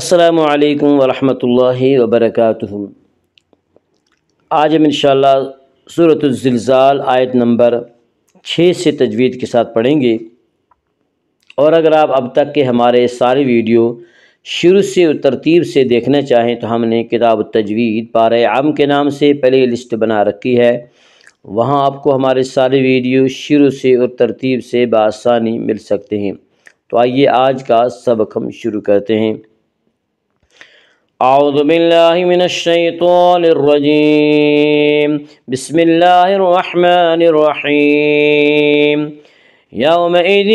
السلام علیکم ورحمۃ اللہ وبرکاتہ آج ہم انشاءاللہ شاء صورت الزلزال آیت نمبر چھ سے تجوید کے ساتھ پڑھیں گے اور اگر آپ اب تک کے ہمارے سارے ویڈیو شروع سے ترتیب سے دیکھنا چاہیں تو ہم نے کتاب و تجوید پارۂ عام کے نام سے پلے لسٹ بنا رکھی ہے وہاں آپ کو ہمارے سارے ویڈیو شروع سے اور ترتیب سے بآسانی مل سکتے ہیں تو آئیے آج کا سبق ہم شروع کرتے ہیں أعوذ بالله من الشيطان الرجيم بسم الله الرحمن الرحيم يومئذ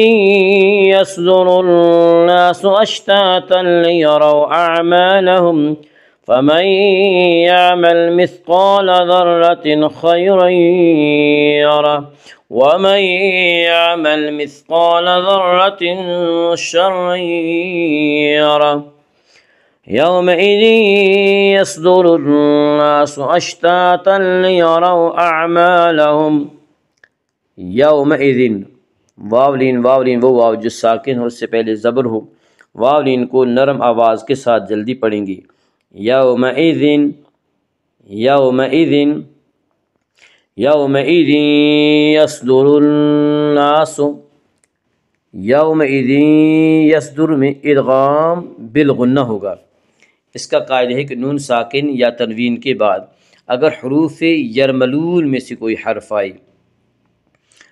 يصدر الناس أشتاتا ليروا أعمالهم فمن يعمل مثقال ذرة خيرا يره ومن يعمل مثقال ذرة شرا يره یوم يصدر الناس أشتاتا ليروا أعمالهم يومئذ واولین واولین وہ واو جس ساکن ہو اس سے پہلے زبر ہو واولین کو نرم آواز کے ساتھ جلدی پڑھیں گی یُوم اِدین یو مَ الناس یو مدین اسد الناسو یو یسدر میں ادغام بلغنہ ہوگا اس کا قائد ہے کہ نون ساکن یا تنوین کے بعد اگر حروف یرملول میں سے کوئی حرف آئی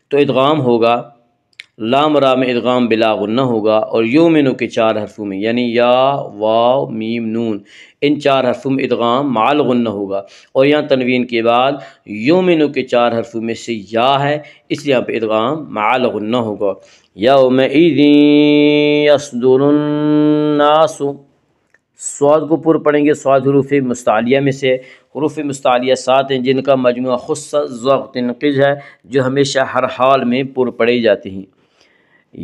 تو ادغام ہوگا لام میں ادغام بلا غنہ ہوگا اور یومنو کے چار حرفوں میں یعنی یا واو میم نون ان چار حرفوں میں ادغام مال غنہ ہوگا اور یہاں تنوین کے بعد یومنو کے چار حرفوں میں سے یا ہے اس لیے یہاں پہ ادغام معل غنہ ہوگا یسدر میں سواد کو پر پڑھیں گے سواد حروف مستعلیہ میں سے حروف مستعلیہ سات ہیں جن کا مجموعہ خصہ ذوق تنقض ہے جو ہمیشہ ہر حال میں پر پڑھے جاتی ہیں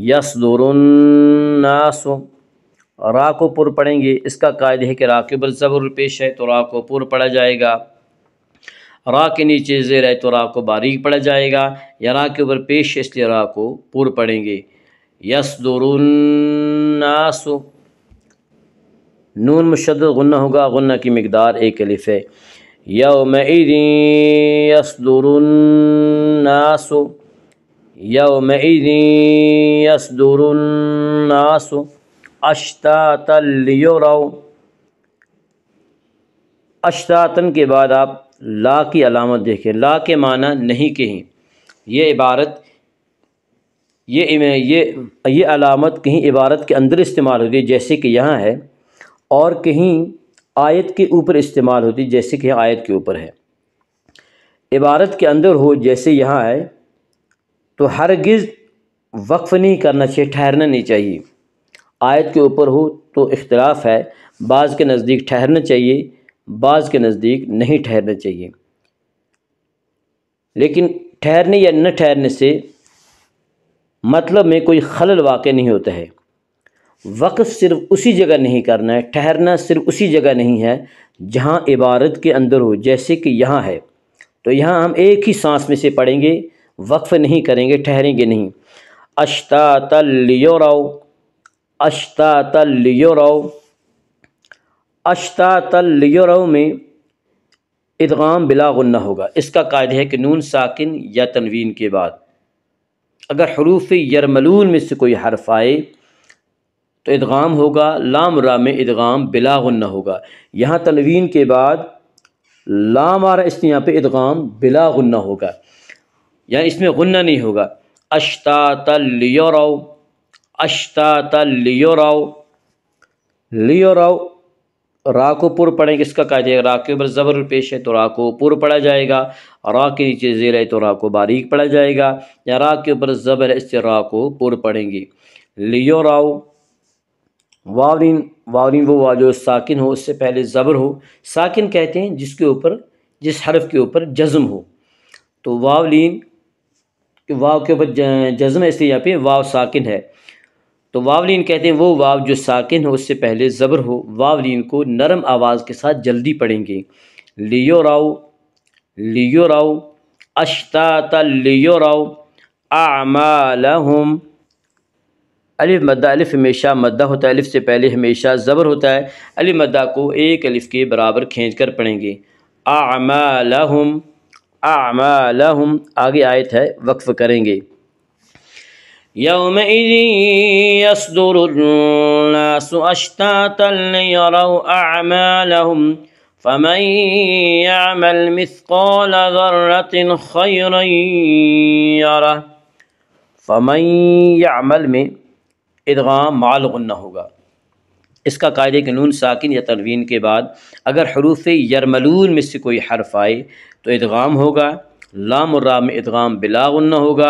یس الناس را کو پر پڑھیں گے اس کا قائد ہے کہ را کے اوپر پیش ہے تو را کو پر پڑھا جائے گا را کے نیچے زیر ہے تو را کو باریک پڑھا جائے گا یا را کے اوپر پیش ہے اس لیے را کو پر پڑھیں گے یس الناس نون مشد غنہ ہوگا غنہ کی مقدار ایک علف ہے یوم یصدر الناس یوم یصدر الناس اشتاتا م اشتاتن کے بعد آپ لا کی علامت دیکھیں لا کے معنی نہیں کہیں یہ عبارت یہ علامت کہیں عبارت کے اندر استعمال ہوتی ہے جیسے کہ یہاں ہے اور کہیں آیت کے اوپر استعمال ہوتی جیسے کہ آیت کے اوپر ہے عبارت کے اندر ہو جیسے یہاں آئے تو ہرگز وقف نہیں کرنا چاہیے ٹھہرنا نہیں چاہیے آیت کے اوپر ہو تو اختلاف ہے بعض کے نزدیک ٹھہرنا چاہیے بعض کے نزدیک نہیں ٹھہرنا چاہیے لیکن ٹھہرنے یا نہ ٹھہرنے سے مطلب میں کوئی خلل واقع نہیں ہوتا ہے وقف صرف اسی جگہ نہیں کرنا ہے ٹھہرنا صرف اسی جگہ نہیں ہے جہاں عبارت کے اندر ہو جیسے کہ یہاں ہے تو یہاں ہم ایک ہی سانس میں سے پڑھیں گے وقف نہیں کریں گے ٹھہریں گے نہیں اشتا رو اشتا تلیو رو اشتا تل یورو میں ادغام بلا غنہ ہوگا اس کا قاعدہ ہے کہ نون ساکن یا تنوین کے بعد اگر حروف یرملون میں سے کوئی حرف آئے تو ادغام ہوگا لام را میں ادغام بلا غنہ ہوگا یہاں تنوین کے بعد لام آ رہا اس نے یہاں پہ ادغام بلا غنہ ہوگا یعنی اس میں غنہ نہیں ہوگا اشتا تلیو رو اشتا رو لیو رو را کو پر پڑھیں گے اس کا کہتے را کے اوپر زبر پیش ہے تو را کو پر پڑھا جائے گا را کے نیچے زیر ہے تو را کو باریک پڑھا جائے گا یا را کے اوپر زبر ہے اس سے را کو پر گے گی راؤ واورین واورین وہ واؤ جو ساکن ہو اس سے پہلے زبر ہو ساکن کہتے ہیں جس کے اوپر جس حرف کے اوپر جزم ہو تو واولین واو کے اوپر جزم ہے اس لیے یہاں پہ واو ساکن ہے تو واولین کہتے ہیں وہ واو جو ساکن ہو اس سے پہلے زبر ہو واولین کو نرم آواز کے ساتھ جلدی پڑھیں گے لیو راؤ راؤ اشتا لیو راؤ اعمالہم مدہ الف ہمیشہ مدہ ہوتا ہے الف سے پہلے ہمیشہ زبر ہوتا ہے الف مدہ کو ایک الف کے برابر کھینچ کر پڑھیں گے اعمالہم اعمالہم آگے آیت ہے وقف کریں گے یوم فم یامل مسا غرط فمیا عمل میں ادغام مال غنہ ہوگا اس کا قاعدے کہ نون ساکن یا تنوین کے بعد اگر حروف یرملون میں سے کوئی حرف آئے تو ادغام ہوگا لام و میں ادغام بلا غنہ ہوگا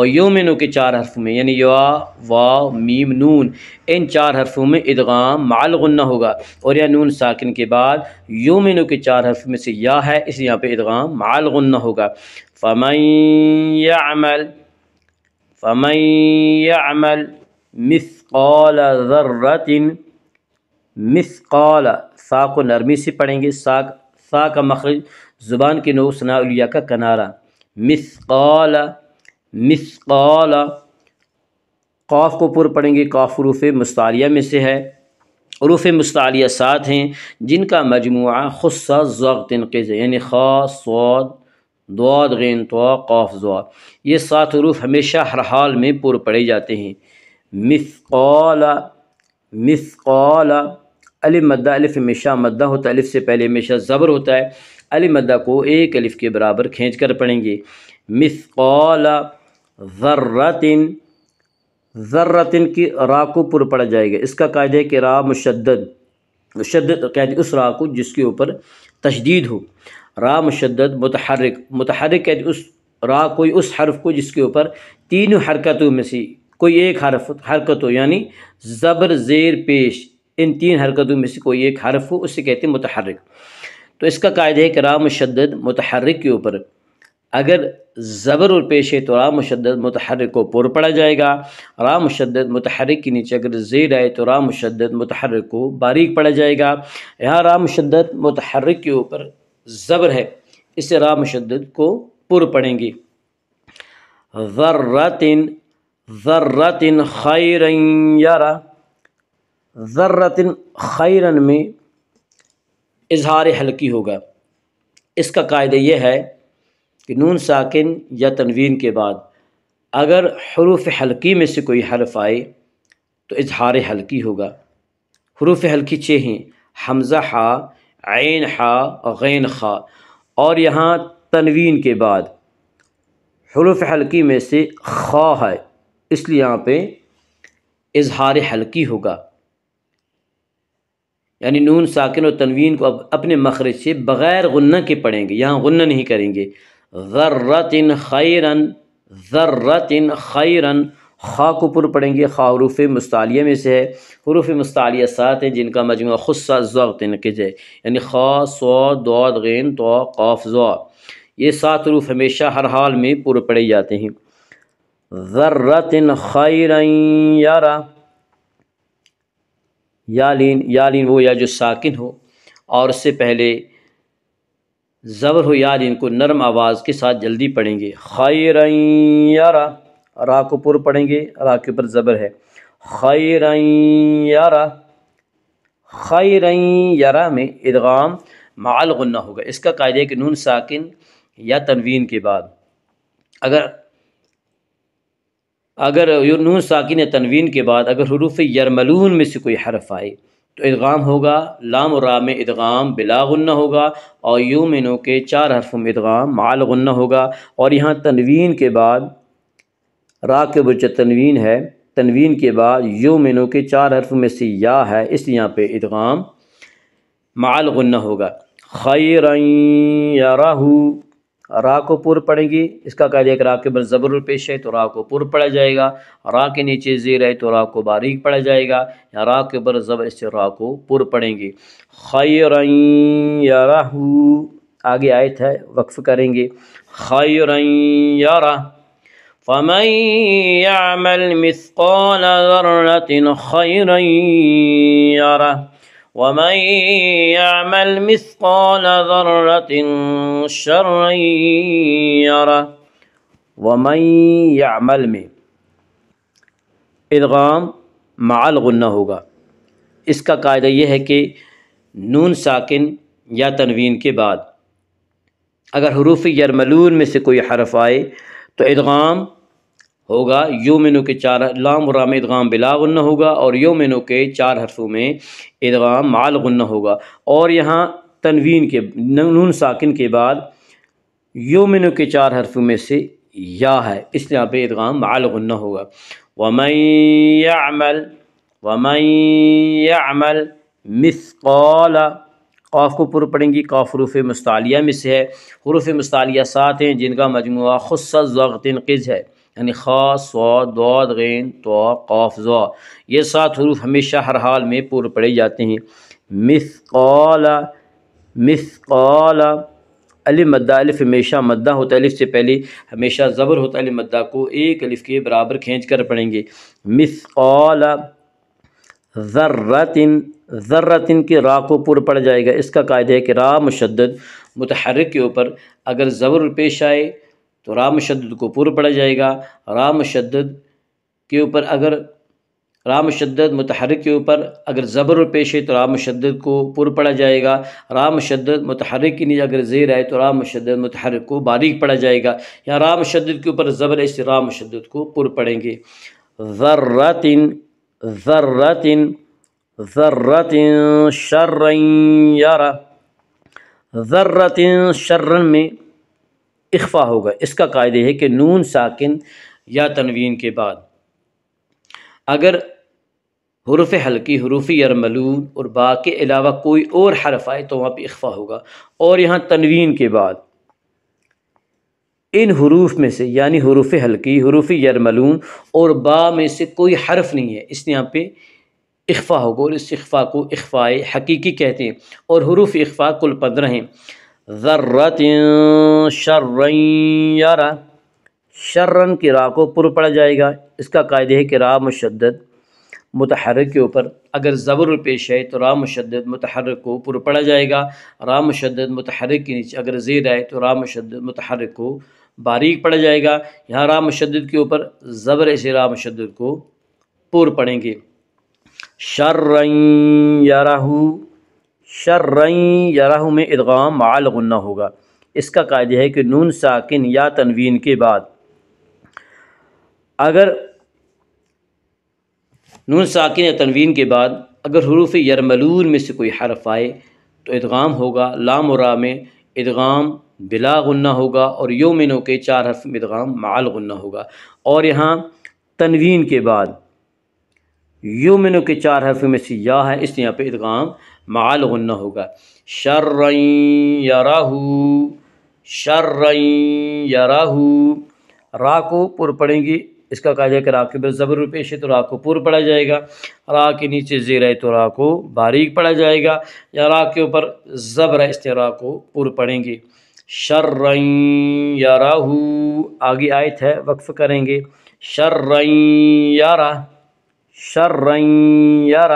اور یومنوں کے چار حرف میں یعنی یوا وا میم نون ان چار حرفوں میں ادغام مال غنہ ہوگا اور یا نون ساکن کے بعد یومنوں کے چار حرف میں سے یا ہے اس یہاں پہ ادغام مال غنہ ہوگا فمین یعمل فمن یعمل عمل مس ذرت ذرۃ مس قالا سا کو نرمی سے پڑھیں گے سا سا کا مخرج زبان کے نو ثناء الیا کا کنارہ مس قالا مس قوف کو پر پڑھیں گے قوف روف مستعلیہ میں سے ہے عروفِ مستعلیہ سات ہیں جن کا مجموعہ خصہ ضغط ذوق ہے یعنی خاص سعود دعد تو قوف ذعا یہ سات عروف ہمیشہ ہر حال میں پر پڑے جاتے ہیں مثقال مثقال علی مدہ الف ہمیشہ مدہ ہوتا ہے الف سے پہلے ہمیشہ زبر ہوتا ہے علی مدہ کو ایک الف کے برابر کھینچ کر پڑھیں گے مثقال ذرتن ذرتن کی را کو پر پڑا جائے گا اس کا قاعدہ ہے کہ را مشدد مشدد کہتے اس را کو جس کے اوپر تشدید ہو را مشدد متحرک متحرک کہتے اس را کو اس حرف کو جس کے اوپر تینوں حرکتوں میں سے کوئی ایک حرف حرکت ہو یعنی زبر زیر پیش ان تین حرکتوں میں سے کوئی ایک حرف ہو اسے کہتے ہیں متحرک تو اس کا قاعدہ ہے کہ رام مشدد متحرک کے اوپر اگر زبر اور پیش ہے تو رام مشدد متحرک کو پر پڑا جائے گا رام مشدد متحرک کے نیچے اگر زیر آئے تو رام مشدد متحرک کو باریک پڑا جائے گا یہاں رام مشدد متحرک کے اوپر زبر ہے اسے رام مشدد کو پر پڑیں گی ذرات ذرتن خیرن خیرَارہ ذرتن خیرن میں اظہار حلقی ہوگا اس کا قاعدہ یہ ہے کہ نون ساکن یا تنوین کے بعد اگر حروف حلقی میں سے کوئی حرف آئے تو اظہار حلقی ہوگا حروف حلقی چھ ہیں حمزہ ہا عین ہا غین خا اور یہاں تنوین کے بعد حروف حلقی میں سے خا ہے اس لیے یہاں پہ اظہار حلقی ہوگا یعنی نون ساکن و تنوین کو اب اپنے مخرج سے بغیر غنہ کے پڑھیں گے یہاں غنہ نہیں کریں گے ذرتن ان ذرتن خیرن خا ان خاک پر پڑھیں گے خا حروف مستعلیہ میں سے ہے حروف مستعلیہ سات ہیں جن کا مجموعہ خصہ خدشہ نقج ہے یعنی خا سو دود غین تو قاف ذوا یہ سات حروف ہمیشہ ہر حال میں پر پڑھے جاتے ہیں ذرتن خیر یارا یالین یالین وہ یا جو ساکن ہو اور اس سے پہلے زبر ہو یالین کو نرم آواز کے ساتھ جلدی پڑھیں گے خیر یارا را کو پر پڑھیں گے را کے اوپر زبر ہے خیر یارا خیر یارا میں ادغام مال غناہ ہوگا اس کا قاعدہ کہ نون ساکن یا تنوین کے بعد اگر اگر نون ساکن تنوین کے بعد اگر حروف یرملون میں سے کوئی حرف آئے تو ادغام ہوگا لام و رام ادغام بلا غنہ ہوگا اور یومنوں کے چار حرف ادغام مال غنہ ہوگا اور یہاں تنوین کے بعد را کے بج تنوین ہے تنوین کے بعد یومنوں کے چار حرف میں سے یا ہے اس یہاں پہ ادغام مال غنہ ہوگا خیرن رائیں یا را کو پور پڑیں گی اس کا کہہ دیا کہ را کے بل زبر پیش ہے تو را کو پور پڑا جائے گا را کے نیچے زیر ہے تو را کو باریک پڑا جائے گا یا را کے بر زبر اس سے را کو پور پڑیں گی خیر آگے آیت ہے وقف کریں گے مِثْقَالَ یار خَيْرًا یار ومن يعمل مثقال ذرة شرا يرى ومن يعمل میں مع الغنہ ہوگا اس کا قاعدہ یہ ہے کہ نون ساکن یا تنوین کے بعد اگر حروف یرملون میں سے کوئی حرف آئے تو ادغام ہوگا یومنو کے چار لام الرام ادغام بلا غنہ ہوگا اور یومنو کے چار حرفوں میں ادغام مال غنہ ہوگا اور یہاں تنوین کے نون ساکن کے بعد یومنو کے چار حرفوں میں سے یا ہے اس یہاں پہ ادغام مال غنہ ہوگا وَمَن يَعْمَل وَمَن يَعْمَل مِثْقَالَ قاف کو پر پڑیں گی قاف حروف مستعلیہ میں سے ہے حروف مستعلیہ سات ہیں جن کا مجموعہ خصص ضغط قز ہے یعنی خاص سواد دو غین تو قاف زعا یہ سات حروف ہمیشہ ہر حال میں پور پڑے جاتے ہیں مثقال مثقال الف مدہ الف ہمیشہ مدہ ہوتا ہے الف سے پہلے ہمیشہ زبر ہوتا ہے مدہ کو ایک الف کے برابر کھینچ کر پڑھیں گے مثقال ذرتن ذرتن ضرۃَ کے را کو پر پڑ جائے گا اس کا قاعدہ ہے کہ را مشدد متحرک کے اوپر اگر زبر پیش آئے تو رام شدد کو پر پڑا جائے گا رام شدد کے اوپر اگر رام شدد متحرک کے اوپر اگر زبر پیش ہے تو رام شدد کو پر پڑا جائے گا رام شدد متحرک کی نیچے اگر زیر آئے تو رام شدد متحرک کو باریک پڑا جائے گا یا رام شدد کے اوپر زبر ہے ایسے رام شدد کو پر پڑیں گے زرۃَ زرۃن شرن یارا زرۃً شرن میں اخفا ہوگا اس کا قاعدہ ہے کہ نون ساکن یا تنوین کے بعد اگر حروف حلقی حروف یرملون اور با کے علاوہ کوئی اور حرف آئے تو وہاں پہ اخفا ہوگا اور یہاں تنوین کے بعد ان حروف میں سے یعنی حروف حلقی حروف یرملون اور با میں سے کوئی حرف نہیں ہے اس یہاں پہ اخفا ہوگا اور اس اخفا کو اخفائے حقیقی کہتے ہیں اور حروف اخفا کل پندرہ ہیں ذرت شرا شرن کی راہ کو پر پڑا جائے گا اس کا قائد ہے کہ راہ مشدد متحرک کے اوپر اگر زبر پیش ہے تو رام مشدد متحرک کو پر پڑا جائے گا رام مشدد متحرک کے نیچے اگر زیر آئے تو رام مشدد متحرک کو باریک پڑا جائے گا یہاں رام مشدد کے اوپر زبر ایسے رام شدت کو پر پڑیں گے شر یاراہو شرئین یارہ میں ادغام معال غنہ ہوگا اس کا قاعدہ ہے کہ نون ساکن یا تنوین کے بعد اگر نون ساکن یا تنوین کے بعد اگر حروف یرملون میں سے کوئی حرف آئے تو ادغام ہوگا را میں ادغام بلا غنہ ہوگا اور یومین کے چار حرف میں ادغام معال غنہ ہوگا اور یہاں تنوین کے بعد یومین کے چار حرف میں سے یا ہے اس لیے یہاں پہ ادغام معال غنہ ہوگا شر رئی شرن راہو شر کو پر پڑیں گی اس کا کہا جائے کہ را کے بر زبر پیش ہے تو را کو پور پڑا جائے گا را کے نیچے زیر ہے تو را کو باریک پڑا جائے گا یا را کے اوپر زبر ہے را کو پور پڑیں گے شر رئی یا راہو آگے آیت ہے وقف کریں گے شرن رئی شرن شر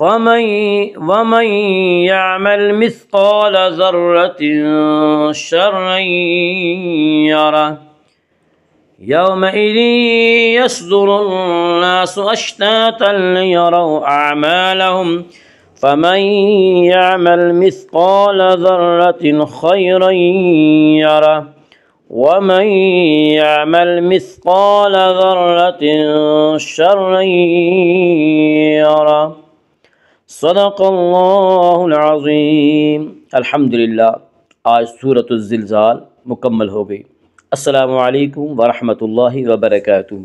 فمن ومن يعمل مثقال ذرة شرا يره يومئذ يصدر الناس أشتاتا ليروا أعمالهم فمن يعمل مثقال ذرة خيرا يره ومن يعمل مثقال ذرة شرا يره صدق اللہ العظیم الحمدللہ آج صورت الزلزال مکمل ہو گئی السلام علیکم ورحمۃ اللہ وبرکاتہ